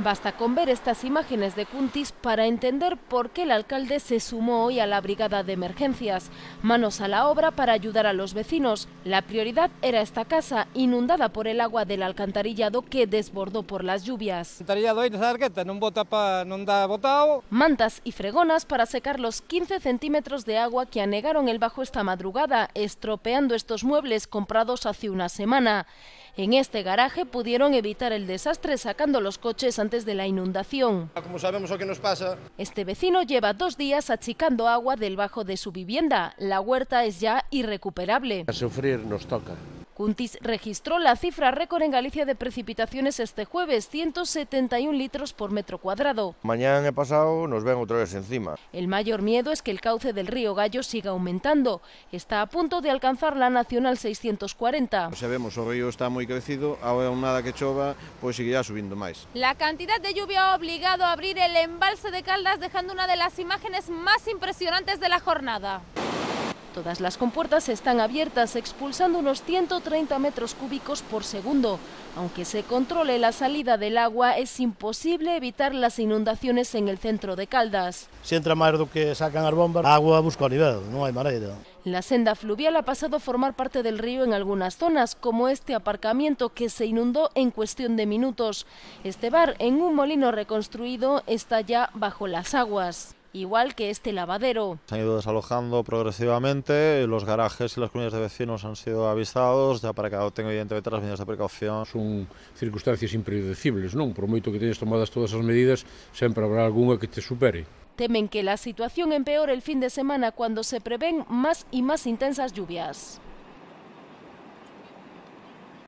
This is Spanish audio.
Basta con ver estas imágenes de Cuntis para entender por qué el alcalde se sumó hoy a la brigada de emergencias. Manos a la obra para ayudar a los vecinos. La prioridad era esta casa, inundada por el agua del alcantarillado que desbordó por las lluvias. Mantas y fregonas para secar los 15 centímetros de agua que anegaron el bajo esta madrugada, estropeando estos muebles comprados hace una semana. En este garaje pudieron evitar el desastre sacando los coches ante antes de la inundación. Ah, como sabemos lo que nos pasa. Este vecino lleva dos días achicando agua del bajo de su vivienda. La huerta es ya irrecuperable. A sufrir nos toca. Cuntis registró la cifra récord en Galicia de precipitaciones este jueves, 171 litros por metro cuadrado. Mañana pasado nos ven otra vez encima. El mayor miedo es que el cauce del río Gallo siga aumentando. Está a punto de alcanzar la Nacional 640. Se vemos, el río está muy crecido, ahora nada que chova, pues seguirá subiendo más. La cantidad de lluvia ha obligado a abrir el embalse de Caldas, dejando una de las imágenes más impresionantes de la jornada. Todas las compuertas están abiertas, expulsando unos 130 metros cúbicos por segundo. Aunque se controle la salida del agua, es imposible evitar las inundaciones en el centro de Caldas. Si entra más lo que sacan las bombas, agua busca a nivel, no hay manera. La senda fluvial ha pasado a formar parte del río en algunas zonas, como este aparcamiento que se inundó en cuestión de minutos. Este bar, en un molino reconstruido, está ya bajo las aguas. igual que este lavadero. Se han ido desalojando progresivamente, los garajes y las comunidades de vecinos han sido avisados, ya para que ten evidentemente las medidas de precaución. Son circunstancias impredecibles, non? Por moito que teñes tomadas todas as medidas, sempre habrá algunha que te supere. Temen que la situación empeore el fin de semana cuando se prevén más y más intensas lluvias.